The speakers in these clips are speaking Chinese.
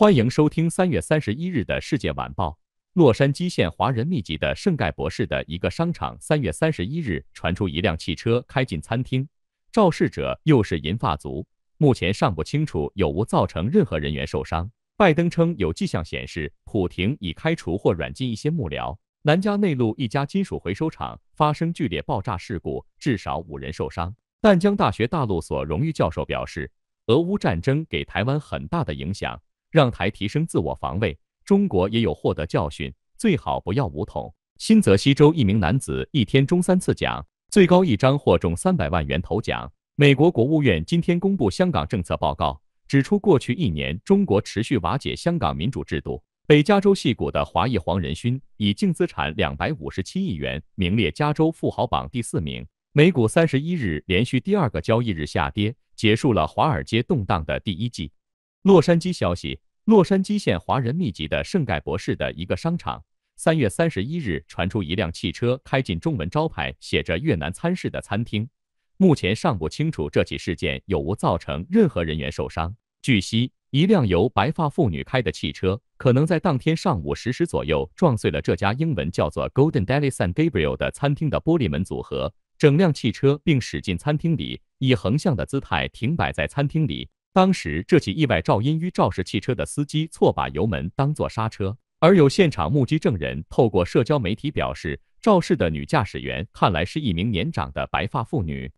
欢迎收听三月三十一日的世界晚报。洛杉矶县华人密集的圣盖博士的一个商场，三月三十一日传出一辆汽车开进餐厅，肇事者又是银发族，目前尚不清楚有无造成任何人员受伤。拜登称有迹象显示，普廷已开除或软禁一些幕僚。南加内陆一家金属回收厂发生剧烈爆炸事故，至少五人受伤。淡江大学大陆所荣誉教授表示，俄乌战争给台湾很大的影响。让台提升自我防卫，中国也有获得教训，最好不要武统。新泽西州一名男子一天中三次奖，最高一张获中三百万元头奖。美国国务院今天公布香港政策报告，指出过去一年中国持续瓦解香港民主制度。北加州戏骨的华裔黄仁勋以净资产两百五十七亿元名列加州富豪榜第四名。美股三十一日连续第二个交易日下跌，结束了华尔街动荡的第一季。洛杉矶消息：洛杉矶县华人密集的圣盖博士的一个商场，三月三十一日传出一辆汽车开进中文招牌写着越南餐室的餐厅。目前尚不清楚这起事件有无造成任何人员受伤。据悉，一辆由白发妇女开的汽车，可能在当天上午十时左右撞碎了这家英文叫做 Golden Deli San Gabriel 的餐厅的玻璃门组合，整辆汽车并驶进餐厅里，以横向的姿态停摆在餐厅里。当时这起意外噪音与肇事汽车的司机错把油门当作刹车，而有现场目击证人透过社交媒体表示，肇事的女驾驶员看来是一名年长的白发妇女。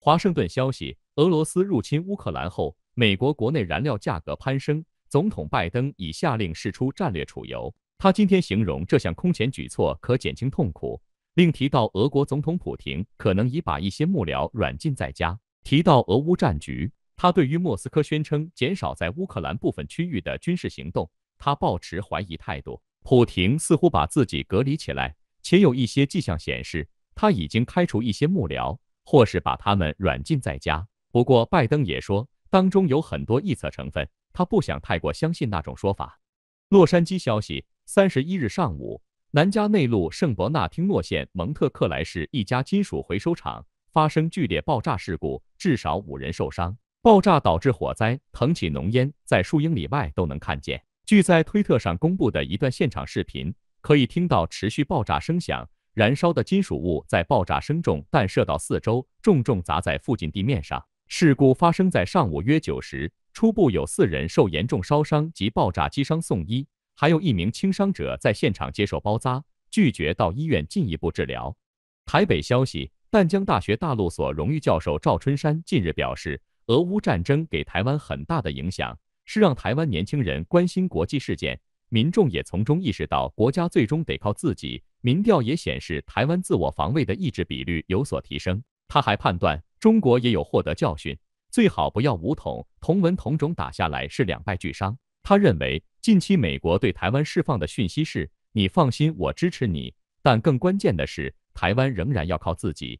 华盛顿消息：俄罗斯入侵乌克兰后，美国国内燃料价格攀升，总统拜登已下令试出战略储油。他今天形容这项空前举措可减轻痛苦，另提到俄国总统普京可能已把一些幕僚软禁在家，提到俄乌战局。他对于莫斯科宣称减少在乌克兰部分区域的军事行动，他抱持怀疑态度。普廷似乎把自己隔离起来，且有一些迹象显示他已经开除一些幕僚，或是把他们软禁在家。不过，拜登也说当中有很多臆测成分，他不想太过相信那种说法。洛杉矶消息：三十一日上午，南加内陆圣伯纳汀诺县蒙特克莱市一家金属回收厂发生剧烈爆炸事故，至少五人受伤。爆炸导致火灾，腾起浓烟，在数英里外都能看见。据在推特上公布的一段现场视频，可以听到持续爆炸声响，燃烧的金属物在爆炸声中弹射到四周，重重砸在附近地面上。事故发生在上午约九时，初步有四人受严重烧伤及爆炸击伤送医，还有一名轻伤者在现场接受包扎，拒绝到医院进一步治疗。台北消息，淡江大学大陆所荣誉教授赵春山近日表示。俄乌战争给台湾很大的影响，是让台湾年轻人关心国际事件，民众也从中意识到国家最终得靠自己。民调也显示，台湾自我防卫的意志比率有所提升。他还判断，中国也有获得教训，最好不要武统，同文同种打下来是两败俱伤。他认为，近期美国对台湾释放的讯息是，你放心，我支持你，但更关键的是，台湾仍然要靠自己。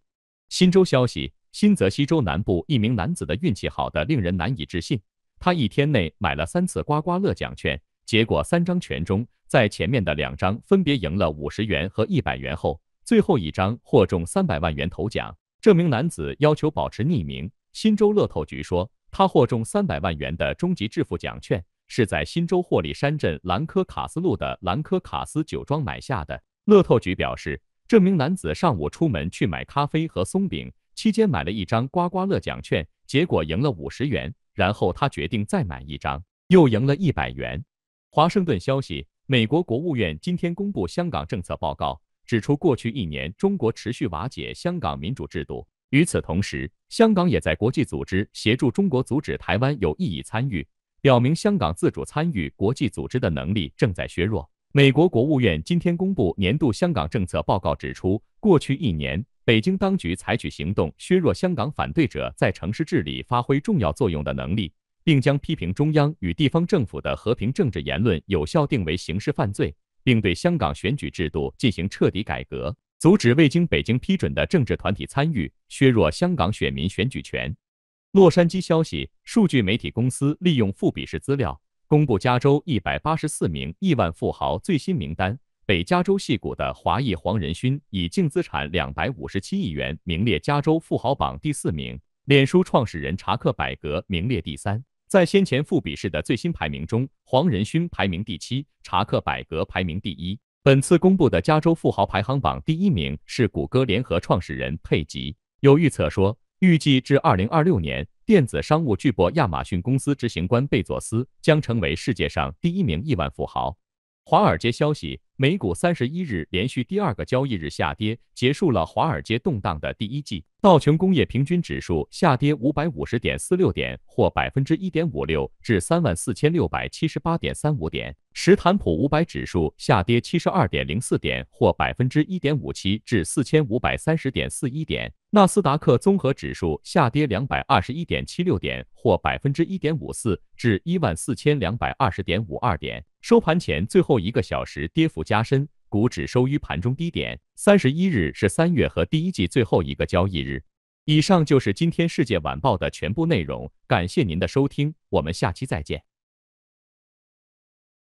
新洲消息。新泽西州南部一名男子的运气好的令人难以置信，他一天内买了三次刮刮乐奖券，结果三张全中。在前面的两张分别赢了五十元和一百元后，最后一张获中三百万元头奖。这名男子要求保持匿名。新州乐透局说，他获中三百万元的终极致富奖券是在新州霍利山镇兰科卡斯路的兰科卡斯酒庄买下的。乐透局表示，这名男子上午出门去买咖啡和松饼。期间买了一张刮刮乐奖券，结果赢了五十元。然后他决定再买一张，又赢了一百元。华盛顿消息：美国国务院今天公布香港政策报告，指出过去一年中国持续瓦解香港民主制度。与此同时，香港也在国际组织协助中国阻止台湾有意义参与，表明香港自主参与国际组织的能力正在削弱。美国国务院今天公布年度香港政策报告，指出过去一年。北京当局采取行动，削弱香港反对者在城市治理发挥重要作用的能力，并将批评中央与地方政府的和平政治言论有效定为刑事犯罪，并对香港选举制度进行彻底改革，阻止未经北京批准的政治团体参与，削弱香港选民选举权。洛杉矶消息：数据媒体公司利用富比士资料公布加州一百八十四名亿万富豪最新名单。北加州系股的华裔黄仁勋以净资产两百五十七亿元名列加州富豪榜第四名，脸书创始人查克·百格名列第三。在先前复比式的最新排名中，黄仁勋排名第七，查克·百格排名第一。本次公布的加州富豪排行榜第一名是谷歌联合创始人佩吉。有预测说，预计至二零二六年，电子商务巨擘亚马逊公司执行官贝佐斯将成为世界上第一名亿万富豪。华尔街消息，美股三十一日连续第二个交易日下跌，结束了华尔街动荡的第一季。道琼工业平均指数下跌五百五十点四六点，或百分之一点五六，至三万四千六百七十八点三五点。十、坦普五百指数下跌七十二点零四点，或百分之一点五七，至四千五百三十点四一点。纳斯达克综合指数下跌两百二十一点七六点，或百分之一点五四，至一万四千两百二十点五二点。收盘前最后一个小时跌幅加深，股指收于盘中低点。三十一日是三月和第一季最后一个交易日。以上就是今天世界晚报的全部内容，感谢您的收听，我们下期再见。